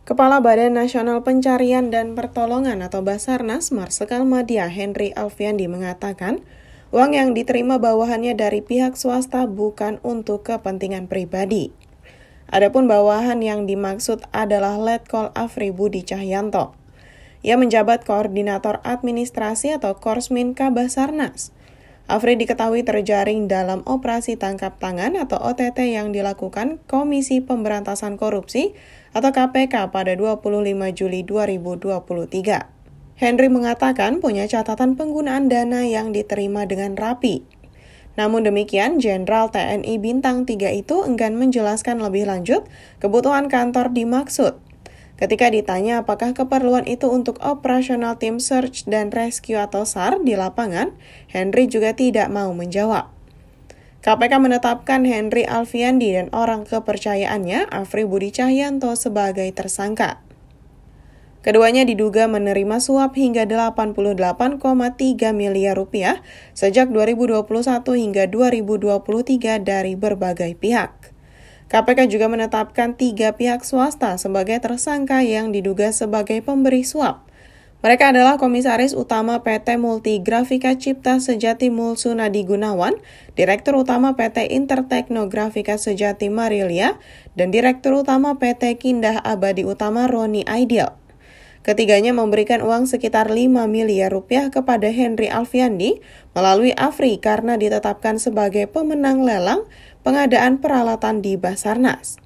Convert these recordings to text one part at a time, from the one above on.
Kepala Badan Nasional Pencarian dan Pertolongan atau Basarnas Marsikal Madia Henry Alfiandi mengatakan, uang yang diterima bawahannya dari pihak swasta bukan untuk kepentingan pribadi. Adapun bawahan yang dimaksud adalah Letkol Afri Budi Cahyanto. Ia menjabat koordinator administrasi atau Korsmin Kabasarnas. Basarnas Afri diketahui terjaring dalam operasi tangkap tangan atau OTT yang dilakukan Komisi Pemberantasan Korupsi atau KPK pada 25 Juli 2023. Henry mengatakan punya catatan penggunaan dana yang diterima dengan rapi. Namun demikian, Jenderal TNI Bintang 3 itu enggan menjelaskan lebih lanjut kebutuhan kantor dimaksud Ketika ditanya apakah keperluan itu untuk operasional tim search dan rescue atau SAR di lapangan, Henry juga tidak mau menjawab. KPK menetapkan Henry Alfiandi dan orang kepercayaannya, Afri Budi Cahyanto, sebagai tersangka. Keduanya diduga menerima suap hingga 88,3 miliar rupiah sejak 2021 hingga 2023 dari berbagai pihak. KPK juga menetapkan tiga pihak swasta sebagai tersangka yang diduga sebagai pemberi suap. Mereka adalah Komisaris Utama PT Multigrafika Cipta Sejati Mulsunadi Gunawan, Direktur Utama PT Interteknografika Sejati Marilia, dan Direktur Utama PT Kindah Abadi Utama Roni Aidil. Ketiganya memberikan uang sekitar 5 miliar rupiah kepada Henry Alfiandi melalui AFRI karena ditetapkan sebagai pemenang lelang pengadaan peralatan di Basarnas.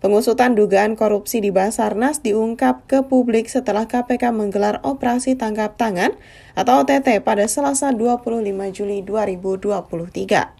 Pengusutan dugaan korupsi di Basarnas diungkap ke publik setelah KPK menggelar operasi tangkap tangan atau OTT pada Selasa 25 Juli 2023.